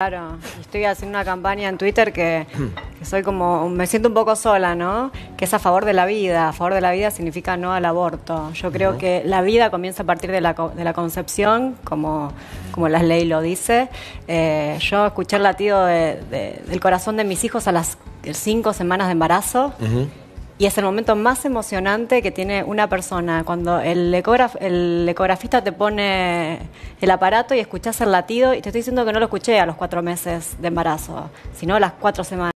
Claro, estoy haciendo una campaña en Twitter que, soy como, me siento un poco sola, ¿no? Que es a favor de la vida. A favor de la vida significa no al aborto. Yo creo que la vida comienza a partir de la, de la concepción, como, como la ley lo dice. Eh, yo escuché el latido de, del corazón de mis hijos a las cinco semanas de embarazo y es el momento más emocionante que tiene una persona. Cuando el, el ecografista te pone el aparato y escuchas el latido, y te estoy diciendo que no lo escuché a los cuatro meses de embarazo, sino a las cuatro semanas.